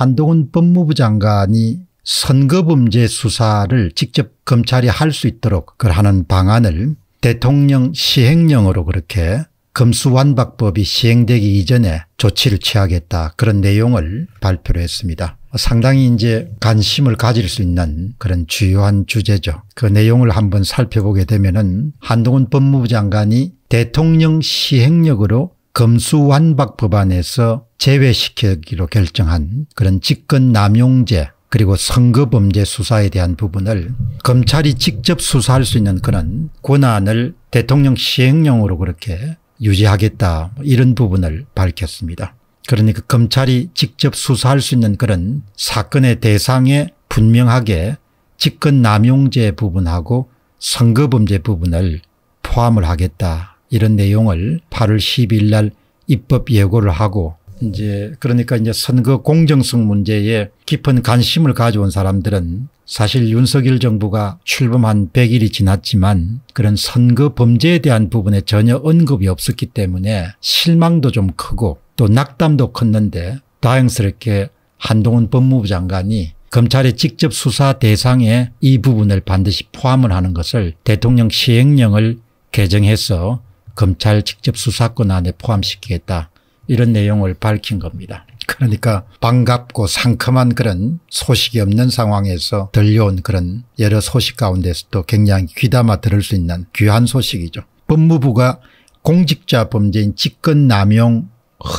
한동훈 법무부 장관이 선거범죄 수사를 직접 검찰이 할 수 있도록 하는 방안을 대통령 시행령으로 그렇게 검수완박법이 시행되기 이전에 조치를 취하겠다 그런 내용을 발표를 했습니다. 상당히 이제 관심을 가질 수 있는 그런 주요한 주제죠. 그 내용을 한번 살펴보게 되면은 한동훈 법무부 장관이 대통령 시행령으로 검수완박 법안에서 제외시키기로 결정한 그런 직권남용죄 그리고 선거범죄 수사에 대한 부분을 검찰이 직접 수사할 수 있는 그런 권한을 대통령 시행령으로 그렇게 유지하겠다 뭐 이런 부분을 밝혔습니다. 그러니까 검찰이 직접 수사할 수 있는 그런 사건의 대상에 분명하게 직권남용죄 부분하고 선거범죄 부분을 포함을 하겠다 이런 내용을 8월 1 2일날 입법 예고를 하고 이제 그러니까 이제 선거 공정성 문제에 깊은 관심을 가져온 사람들은 사실 윤석열 정부가 출범한 100일이 지났지만 그런 선거 범죄에 대한 부분에 전혀 언급이 없었기 때문에 실망도 좀 크고 또 낙담도 컸는데 다행스럽게 한동훈 법무부 장관이 검찰의 직접 수사 대상에 이 부분을 반드시 포함을 하는 것을 대통령 시행령을 개정해서 검찰 직접 수사권 안에 포함시키겠다 이런 내용을 밝힌 겁니다. 그러니까 반갑고 상큼한 그런 소식이 없는 상황에서 들려온 그런 여러 소식 가운데서도 굉장히 귀담아 들을 수 있는 귀한 소식이죠. 법무부가 공직자 범죄인 직권남용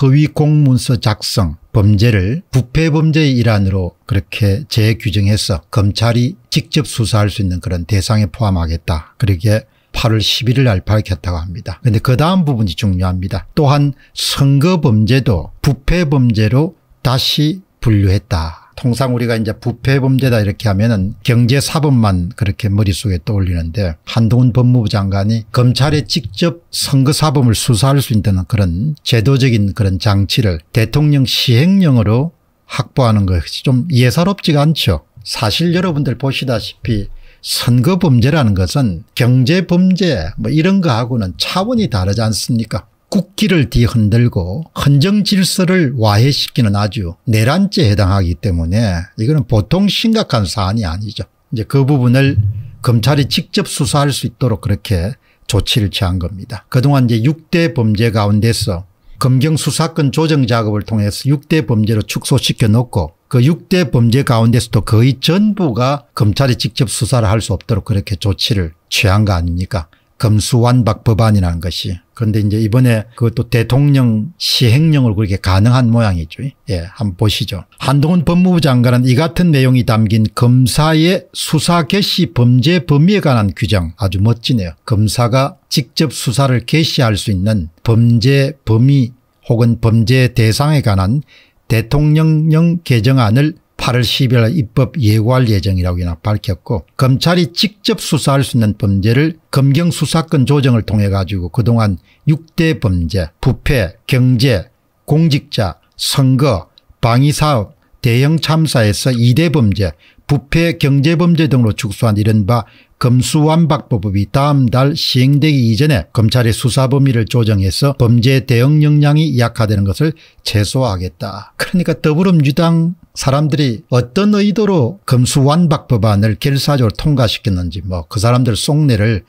허위 공문서 작성 범죄를 부패범죄의 일환으로 그렇게 재규정해서 검찰이 직접 수사할 수 있는 그런 대상에 포함하겠다. 그러게 8월 11일 날 밝혔다고 합니다. 그런데 그 다음 부분이 중요합니다. 또한 선거 범죄도 부패 범죄로 다시 분류했다. 통상 우리가 이제 부패 범죄다 이렇게 하면은 경제 사범만 그렇게 머릿속에 떠올리는데 한동훈 법무부 장관이 검찰에 직접 선거 사범을 수사할 수 있는 그런 제도적인 그런 장치를 대통령 시행령으로 확보하는 것이 좀 예사롭지가 않죠. 사실 여러분들 보시다시피 선거 범죄라는 것은 경제 범죄 뭐 이런 거하고는 차원이 다르지 않습니까 국기를 뒤흔들고 헌정 질서를 와해시키는 아주 내란죄에 해당하기 때문에 이거는 보통 심각한 사안이 아니죠. 이제 그 부분을 검찰이 직접 수사할 수 있도록 그렇게 조치를 취한 겁니다. 그동안 이제 6대 범죄 가운데서 검경 수사권 조정 작업을 통해서 6대 범죄로 축소시켜 놓고 그 6대 범죄 가운데서도 거의 전부가 검찰이 직접 수사를 할 수 없도록 그렇게 조치를 취한 거 아닙니까 검수완박 법안이라는 것이 그런데 이제 이번에 그것도 대통령 시행령을 그렇게 가능한 모양이죠. 예, 한번 보시죠. 한동훈 법무부 장관은 이 같은 내용이 담긴 검사의 수사 개시 범죄 범위에 관한 규정 아주 멋지네요. 검사가 직접 수사를 개시할 수 있는 범죄 범위 혹은 범죄 대상에 관한 대통령령 개정안을 8월 10일 입법 예고할 예정이라고 밝혔고 검찰이 직접 수사할 수 있는 범죄를 검경수사권 조정을 통해 가지고 그동안 6대 범죄 부패 경제 공직자 선거 방위사업 대형 참사에서 2대 범죄 부패 경제범죄 등으로 축소한 이른바 검수완박법이 다음 달 시행되기 이전에 검찰의 수사 범위를 조정해서 범죄 대응 역량이 약화되는 것을 최소화하겠다. 그러니까 더불어민주당 사람들이 어떤 의도로 검수완박법안을 결사적으로 통과시켰는지 뭐 그 사람들 속내를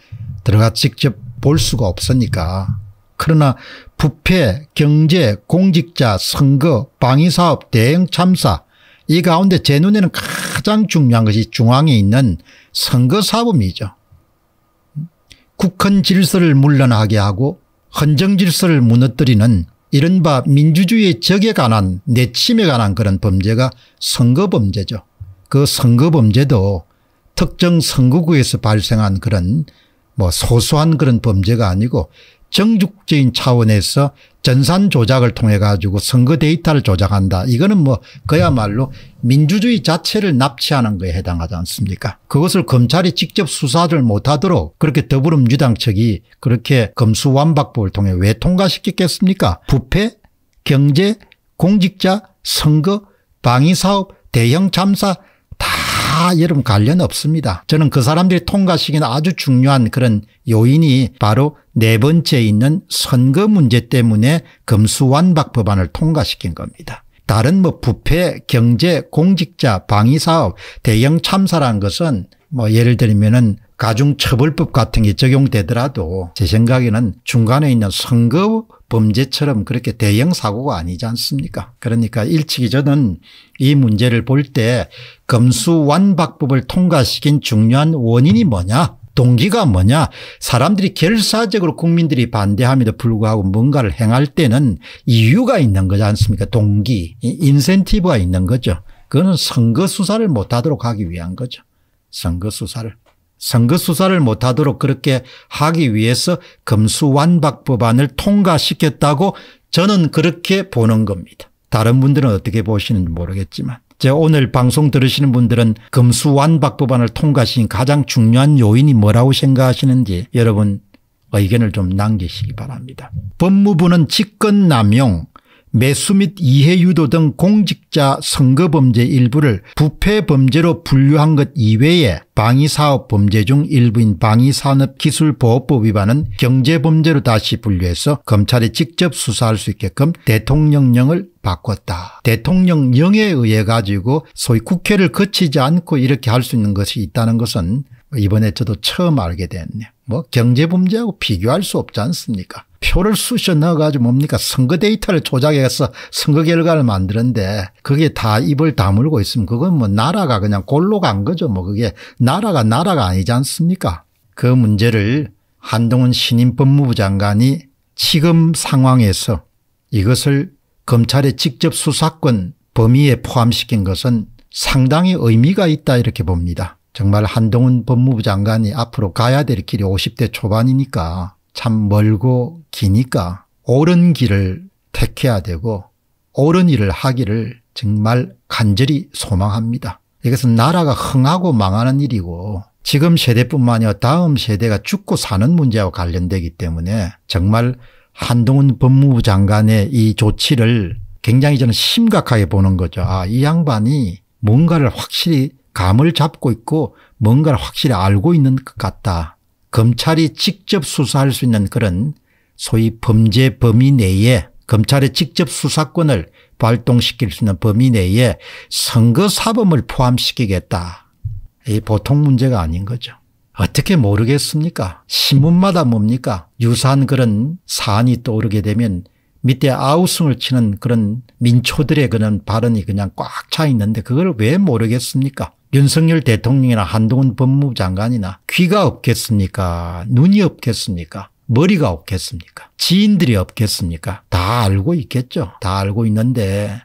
들어가 직접 볼 수가 없으니까. 그러나 부패, 경제, 공직자, 선거, 방위사업, 대형 참사 이 가운데 제 눈에는 가장 중요한 것이 중앙에 있는 선거사범이죠. 국헌 질서를 물러나게 하고 헌정 질서를 무너뜨리는 이른바 민주주의의 적에 관한 내침에 관한 그런 범죄가 선거범죄죠. 그 선거범죄도 특정 선거구에서 발생한 그런 뭐 소소한 그런 범죄가 아니고 정족적인 차원에서 전산 조작을 통해 가지고 선거 데이터를 조작한다. 이거는 뭐 그야말로 민주주의 자체를 납치하는 거에 해당하지 않습니까 그것을 검찰이 직접 수사를 못하도록 그렇게 더불어민주당 측이 그렇게 검수완박법을 통해 왜 통과시켰겠습니까 부패 경제 공직자 선거 방위사업 대형 참사 다다 여러분 관련 없습니다. 저는 그 사람들이 통과시킨 아주 중요한 그런 요인이 바로 네 번째 있는 선거 문제 때문에 금수완박 법안을 통과시킨 겁니다. 다른 뭐 부패, 경제, 공직자, 방위사업, 대형 참사란 것은 뭐 예를 들면은 가중처벌법 같은 게 적용되더라도 제 생각에는 중간에 있는 선거 범죄처럼 그렇게 대형 사고가 아니지 않습니까 그러니까 일치기 전은 이 문제를 볼 때 검수완박법을 통과시킨 중요한 원인이 뭐냐 동기가 뭐냐 사람들이 결사적으로 국민들이 반대함에도 불구하고 뭔가를 행할 때는 이유가 있는 거지 않습니까 동기 인센티브가 있는 거죠 그거는 선거 수사를 못하도록 하기 위한 거죠 선거 수사를 선거 수사를 못하도록 그렇게 하기 위해서 금수완박법안을 통과시켰다고 저는 그렇게 보는 겁니다. 다른 분들은 어떻게 보시는지 모르겠지만 제 오늘 방송 들으시는 분들은 금수완박법안을 통과시킨 가장 중요한 요인이 뭐라고 생각하시는지 여러분 의견을 좀 남기시기 바랍니다. 법무부는 직권남용 매수 및 이해 유도 등 공직자 선거범죄 일부를 부패범죄로 분류한 것 이외에 방위사업 범죄 중 일부인 방위산업기술보호법 위반은 경제범죄로 다시 분류해서 검찰이 직접 수사할 수 있게끔 대통령령을 바꿨다. 대통령령에 의해 가지고 소위 국회를 거치지 않고 이렇게 할 수 있는 것이 있다는 것은 이번에 저도 처음 알게 됐네요. 뭐 경제범죄하고 비교할 수 없지 않습니까 표를 쑤셔 넣어가지고 뭡니까 선거 데이터를 조작해서 선거 결과를 만드는데 그게 다 입을 다물고 있으면 그건 뭐 나라가 그냥 골로 간 거죠. 뭐 그게 나라가 나라가 아니지 않습니까? 그 문제를 한동훈 신임 법무부 장관이 지금 상황에서 이것을 검찰의 직접 수사권 범위에 포함시킨 것은 상당히 의미가 있다 이렇게 봅니다. 정말 한동훈 법무부 장관이 앞으로 가야 될 길이 50대 초반이니까 참 멀고 기니까 옳은 길을 택해야 되고 옳은 일을 하기를 정말 간절히 소망합니다. 이것은 나라가 흥하고 망하는 일이고 지금 세대뿐만 아니라 다음 세대가 죽고 사는 문제와 관련되기 때문에 정말 한동훈 법무부 장관의 이 조치를 굉장히 저는 심각하게 보는 거죠. 아, 이 양반이 뭔가를 확실히 감을 잡고 있고 뭔가를 확실히 알고 있는 것 같다. 검찰이 직접 수사할 수 있는 그런 소위 범죄 범위 내에 검찰의 직접 수사권을 발동시킬 수 있는 범위 내에 선거사범을 포함시키겠다. 이 보통 문제가 아닌 거죠. 어떻게 모르겠습니까? 신문마다 뭡니까? 유사한 그런 사안이 떠오르게 되면 밑에 아우성을 치는 그런 민초들의 그런 발언이 그냥 꽉 차 있는데 그걸 왜 모르겠습니까? 윤석열 대통령이나 한동훈 법무부 장관이나 귀가 없겠습니까 눈이 없겠습니까 머리가 없겠습니까 지인들이 없겠습니까 다 알고 있겠죠 다 알고 있는데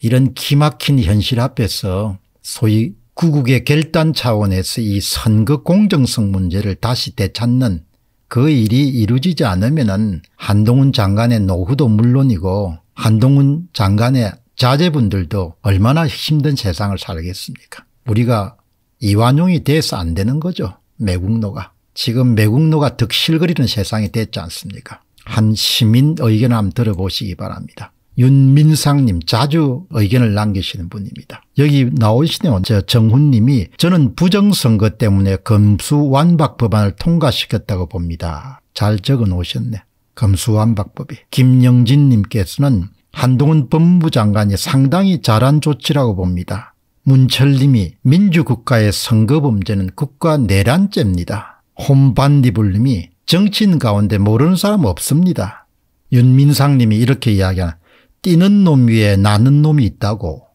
이런 기막힌 현실 앞에서 소위 구국의 결단 차원에서 이 선거 공정성 문제를 다시 되찾는 그 일이 이루어지지 않으면 은 한동훈 장관의 노후도 물론이고 한동훈 장관의 자제분들도 얼마나 힘든 세상을 살겠습니까 우리가 이완용이 돼서 안 되는 거죠. 매국노가. 지금 매국노가 득실거리는 세상이 됐지 않습니까 한 시민 의견 한번 들어보시기 바랍니다. 윤민상님 자주 의견을 남기시는 분입니다. 여기 나오시는 정훈님이 저는 부정선거 때문에 검수완박 법안을 통과시켰다고 봅니다. 잘 적어놓으셨네. 검수완박법이. 김영진님께서는 한동훈 법무장관이 부 상당히 잘한 조치라고 봅니다. 문철님이 민주국가의 선거범죄는 국가 내란죄입니다. 홈반디블님이 정치인 가운데 모르는 사람 없습니다. 윤민상님이 이렇게 이야기하나 뛰는 놈 위에 나는 놈이 있다고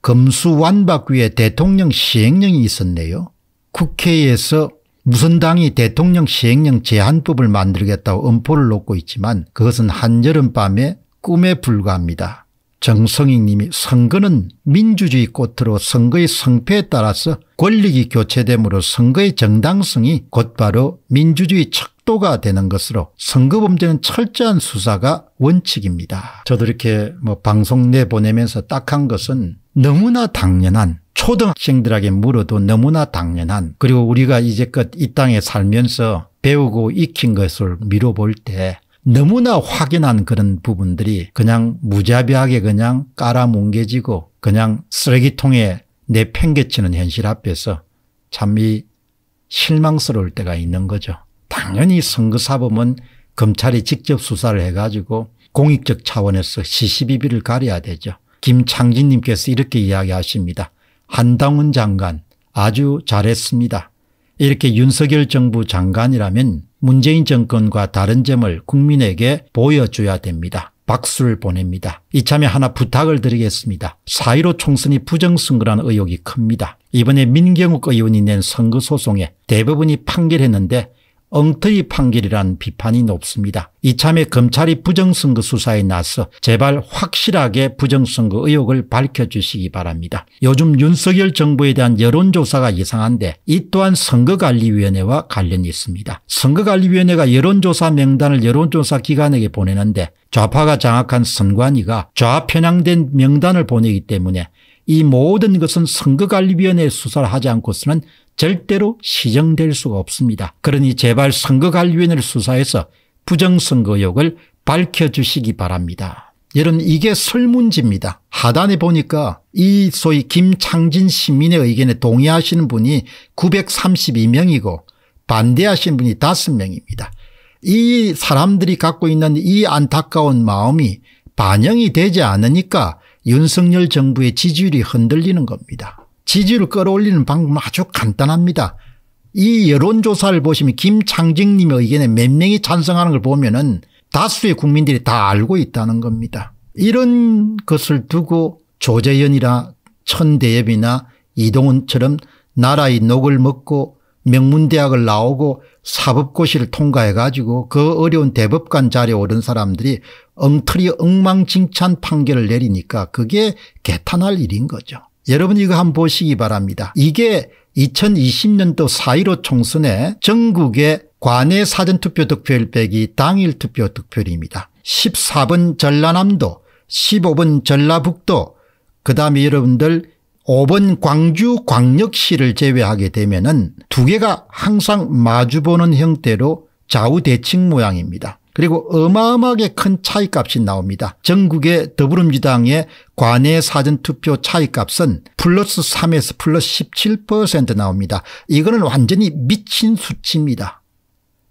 검수완박 위에 대통령 시행령이 있었네요. 국회에서 무슨 당이 대통령 시행령 제한법을 만들겠다고 엄포를 놓고 있지만 그것은 한여름밤에 꿈에 불과합니다. 정성익님이 선거는 민주주의 꽃으로 선거의 성패에 따라서 권력이 교체됨으로 선거의 정당성이 곧바로 민주주의 척도가 되는 것으로 선거범죄는 철저한 수사가 원칙입니다. 저도 이렇게 뭐 방송 내보내면서 딱한 것은 너무나 당연한 초등학생들에게 물어도 너무나 당연한 그리고 우리가 이제껏 이 땅에 살면서 배우고 익힌 것을 미뤄볼 때 너무나 확연한 그런 부분들이 그냥 무자비하게 그냥 깔아뭉개지고 그냥 쓰레기통에 내팽개치는 현실 앞에서 참이 실망스러울 때가 있는 거죠. 당연히 선거사범은 검찰이 직접 수사를 해가지고 공익적 차원에서 시시비비를 가려야 되죠. 김창진님께서 이렇게 이야기하십니다. 한당훈 장관 아주 잘했습니다. 이렇게 윤석열 정부 장관이라면 문재인 정권과 다른 점을 국민에게 보여줘야 됩니다. 박수를 보냅니다. 이참에 하나 부탁을 드리겠습니다. 4.15 총선이 부정선거라는 의혹이 큽니다. 이번에 민경욱 의원이 낸 선거소송에 대부분이 판결했는데 엉터리 판결이란 비판이 높습니다. 이참에 검찰이 부정선거 수사에 나서 제발 확실하게 부정선거 의혹을 밝혀주시기 바랍니다. 요즘 윤석열 정부에 대한 여론조사가 이상한데 이 또한 선거관리위원회와 관련이 있습니다. 선거관리위원회가 여론조사 명단을 여론조사 기관에게 보내는데 좌파가 장악한 선관위가 좌편향된 명단을 보내기 때문에 이 모든 것은 선거관리위원회 수사를 하지 않고서는 절대로 시정될 수가 없습니다. 그러니 제발 선거관리위원회를 수사해서 부정선거 의혹을 밝혀주시기 바랍니다. 여러분 이게 설문지입니다. 하단에 보니까 이 소위 김창진 시민의 의견에 동의하시는 분이 932명이고 반대하시는 분이 5명입니다. 이 사람들이 갖고 있는 이 안타까운 마음이 반영이 되지 않으니까 윤석열 정부의 지지율이 흔들리는 겁니다. 지지를 끌어올리는 방법은 아주 간단합니다. 이 여론조사를 보시면 김창직님의 의견에 몇 명이 찬성하는 걸 보면 은 다수의 국민들이 다 알고 있다는 겁니다. 이런 것을 두고 조재현이나 천대엽이나 이동훈처럼 나라의 녹을 먹고 명문대학을 나오고 사법고시를 통과해 가지고 그 어려운 대법관 자리에 오른 사람들이 엉터리 엉망진창 판결을 내리니까 그게 개탄할 일인 거죠. 여러분 이거 한번 보시기 바랍니다. 이게 2020년도 4.15 총선에 전국의 관내 사전투표 득표율 빼기 당일 투표 득표율입니다. 14번 전라남도 15번 전라북도 그 다음에 여러분들 5번 광주 광역시를 제외하게 되면 은두 개가 항상 마주보는 형태로 좌우대칭 모양입니다. 그리고 어마어마하게 큰 차이값이 나옵니다. 전국의 더불어민주당의 관내 사전투표 차이값은 플러스 3에서 플러스 17% 나옵니다. 이거는 완전히 미친 수치입니다.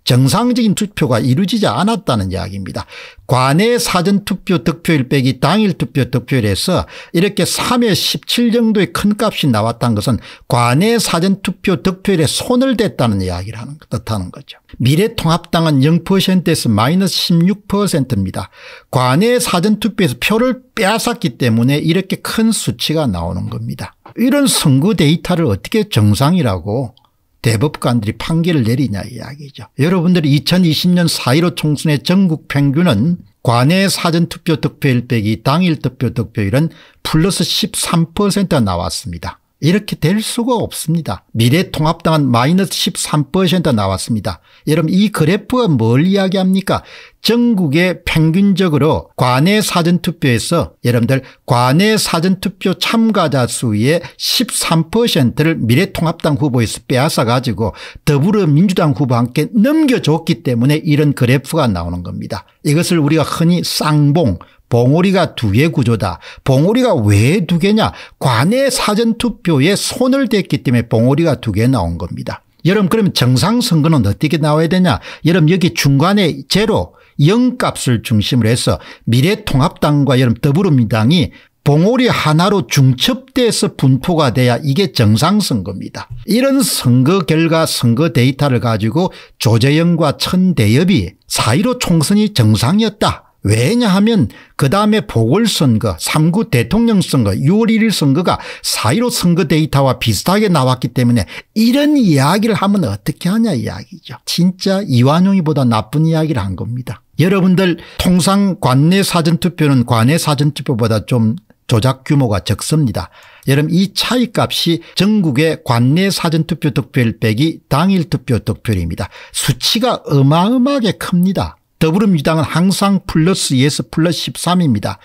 정상적인 투표가 이루어지지 않았다는 이야기입니다. 관내 사전투표 득표일 빼기 당일 투표 득표율에서 이렇게 3에 17 정도의 큰 값이 나왔다는 것은 관내 사전투표 득표율에 손을 댔다는 이야기를 뜻하는 거죠. 미래통합당은 0%에서 마이너스 16%입니다. 관내 사전투표에서 표를 빼앗았기 때문에 이렇게 큰 수치가 나오는 겁니다. 이런 선거 데이터를 어떻게 정상이라고 대법관들이 판결을 내리냐 이야기죠. 여러분들이 2020년 4.15 총선의 전국 평균은 관내 사전투표 득표일 빼기 당일 득표 득표율은 플러스 13%가 나왔습니다. 이렇게 될 수가 없습니다. 미래통합당은 마이너스 13% 나왔습니다. 여러분 이 그래프가 뭘 이야기합니까? 전국의 평균적으로 관내 사전투표에서 여러분들 관내 사전투표 참가자 수의 13%를 미래통합당 후보에서 빼앗아가지고 더불어민주당 후보한테 넘겨줬기 때문에 이런 그래프가 나오는 겁니다. 이것을 우리가 흔히 쌍봉 봉오리가 두 개 구조다. 봉오리가 왜 두 개냐. 관내 사전투표에 손을 댔기 때문에 봉오리가 두 개 나온 겁니다. 여러분 그러면 정상선거는 어떻게 나와야 되냐. 여러분 여기 중간에 제로 0값을 중심으로 해서 미래통합당과 여러분 더불어민당이 봉오리 하나로 중첩돼서 분포가 돼야 이게 정상선거입니다. 이런 선거 결과 선거 데이터를 가지고 조재영과 천대엽이 사이로 총선이 정상이었다. 왜냐하면 그 다음에 보궐선거 3구 대통령 선거 6월 1일 선거가 4.15 선거 데이터와 비슷하게 나왔기 때문에 이런 이야기를 하면 어떻게 하냐 이야기죠. 진짜 이완용이보다 나쁜 이야기를 한 겁니다. 여러분들 통상 관내 사전투표는 관내 사전투표보다 좀 조작 규모가 적습니다. 여러분 이 차이값이 전국의 관내 사전투표 득표율 빼기 당일 투표 득표율입니다. 수치가 어마어마하게 큽니다. 더불어민주당은 항상 플러스 예스 플러스 13입니다.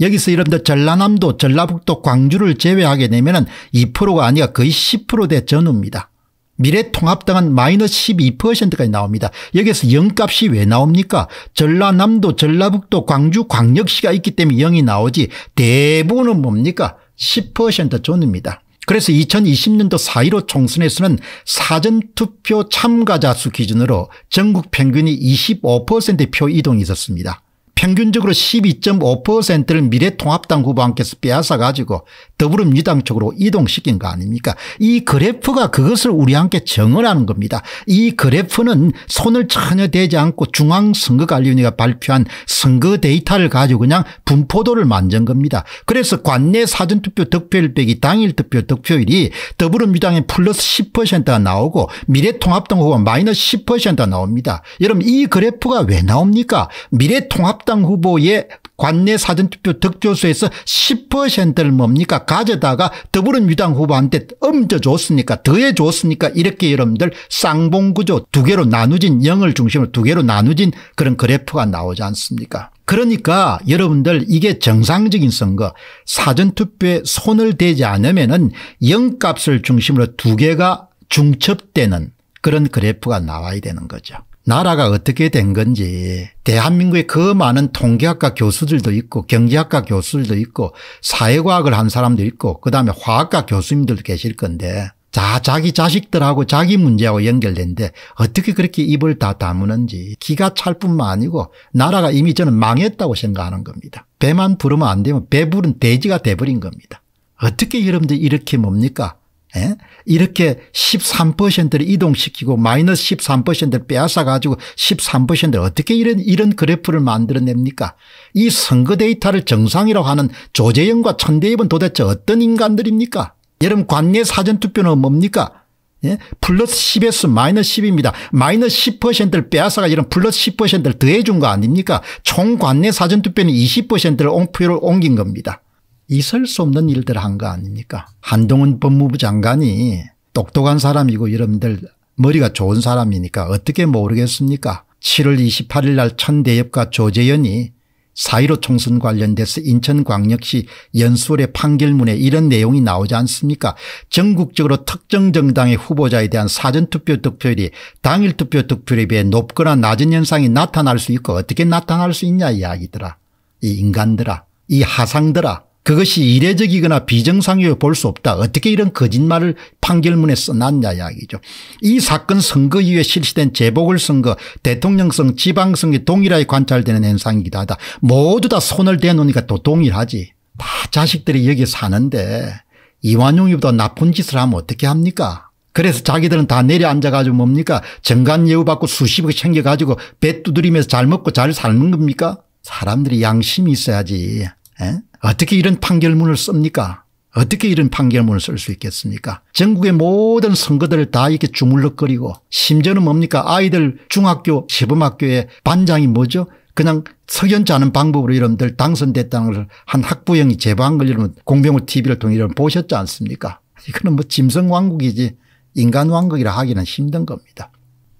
여기서 여러분들 전라남도 전라북도 광주를 제외하게 되면 2%가 아니라 거의 10%대 전후입니다. 미래통합당은 마이너스 12%까지 나옵니다. 여기서 0값이 왜 나옵니까? 전라남도 전라북도 광주 광역시가 있기 때문에 0이 나오지 대부분은 뭡니까? 10% 전후입니다. 그래서 2020년도 4.15 총선에서는 사전투표 참가자 수 기준으로 전국 평균이 25%의 표 이동이 있었습니다. 평균적으로 12.5%를 미래통합당 후보한께서 빼앗아 가지고 더불어민주당 쪽으로 이동시킨 거 아닙니까 이 그래프가 그것을 우리 함께 정을하는 겁니다. 이 그래프는 손을 전혀 대지 않고 중앙선거관리위원회가 발표한 선거 데이터를 가지고 그냥 분포도를 만든 겁니다. 그래서 관내 사전투표 득표율 빼기 당일 투표 득표율이 더불어민주당의 플러스 10%가 나오고 미래통합당 후보가 마이너스 10%가 나옵니다. 여러분 이 그래프가 왜 나옵니까 미래통합당 후보의 관내 사전투표 득표수에서 10%를 뭡니까 가져다가 더불어민주당 후보한테 얹어줬으니까 더해줬으니까 이렇게 여러분들 쌍봉구조 두 개로 나누진 0을 중심으로 두 개로 나누진 그런 그래프가 나오지 않습니까 그러니까 여러분들 이게 정상적인 선거 사전투표에 손을 대지 않으면 은 0값을 중심으로 두 개가 중첩되는 그런 그래프가 나와야 되는 거죠. 나라가 어떻게 된 건지 대한민국에 그 많은 통계학과 교수들도 있고 경제학과 교수들도 있고 사회과학을 한 사람도 있고 그다음에 화학과 교수님들도 계실 건데 자 자기 자식들하고 자기 문제하고 연결된데 어떻게 그렇게 입을 다 다무는지 기가 찰 뿐만 아니고 나라가 이미 저는 망했다고 생각하는 겁니다. 배만 부르면 안 되면 배부른 돼지가 돼버린 겁니다. 어떻게 여러분들 이렇게 뭡니까 예? 이렇게 13%를 이동시키고 마이너스 13%를 빼앗아 가지고 13%를 어떻게 이런 이런 그래프를 만들어냅니까 이 선거 데이터를 정상이라고 하는 조재영과 천대입은 도대체 어떤 인간들입니까 여러분 관내 사전투표는 뭡니까 예? 플러스 10에서 마이너스 10입니다. 마이너스 10%를 빼앗아가 이런 플러스 10%를 더해준 거 아닙니까 총 관내 사전투표는 20%를 옹표를 옮긴 겁니다. 있을 수 없는 일들한 거 아닙니까 한동훈 법무부 장관이 똑똑한 사람이고 여러분들 머리가 좋은 사람이니까 어떻게 모르겠습니까 7월 28일 날 천대엽과 조재현이 4.15 총선 관련돼서 인천광역시 연수의 월 판결문에 이런 내용이 나오지 않습니까 전국적으로 특정 정당의 후보자에 대한 사전투표 득표율이 당일 투표 득표율에 비해 높거나 낮은 현상이 나타날 수 있고 어떻게 나타날 수 있냐 이야기더라 이 인간들아 이 하상들아 그것이 이례적이거나 비정상이어 볼수 없다. 어떻게 이런 거짓말을 판결문에 써놨냐 이야기죠. 이 사건 선거 이후에 실시된 재보궐선거 대통령성 지방선거 동일하게 관찰되는 현상이기도 하다. 모두 다 손을 대놓으니까 또 동일하지. 다 자식들이 여기 사는데 이완용이보다 나쁜 짓을 하면 어떻게 합니까 그래서 자기들은 다 내려앉아 가지고 뭡니까 정관 예우 받고 수십억 챙겨 가지고 배 두드리면서 잘 먹고 잘 사는 겁니까 사람들이 양심이 있어야지 에? 어떻게 이런 판결문을 씁니까? 어떻게 이런 판결문을 쓸 수 있겠습니까? 전국의 모든 선거들을 다 이렇게 주물럭거리고 심지어는 뭡니까? 아이들 중학교 시범학교의 반장이 뭐죠? 그냥 석연치 않은 방법으로 여러들 당선됐다는 걸 한 학부형이 제보한 걸 여러분 공병호 TV를 통해 여러 보셨지 않습니까? 이거는 뭐 짐승왕국이지 인간왕국이라 하기는 힘든 겁니다.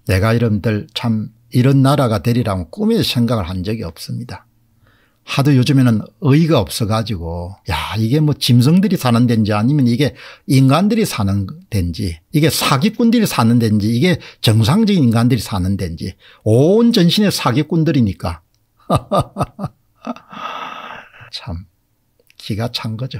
내가 여러들참 이런 나라가 되리라고 꿈에 생각을 한 적이 없습니다. 하도 요즘에는 의의가 없어가지고 야 이게 뭐 짐승들이 사는 덴지 아니면 이게 인간들이 사는 덴지 이게 사기꾼들이 사는 덴지 이게 정상적인 인간들이 사는 덴지온 전신의 사기꾼들이니까 참 기가 찬 거죠.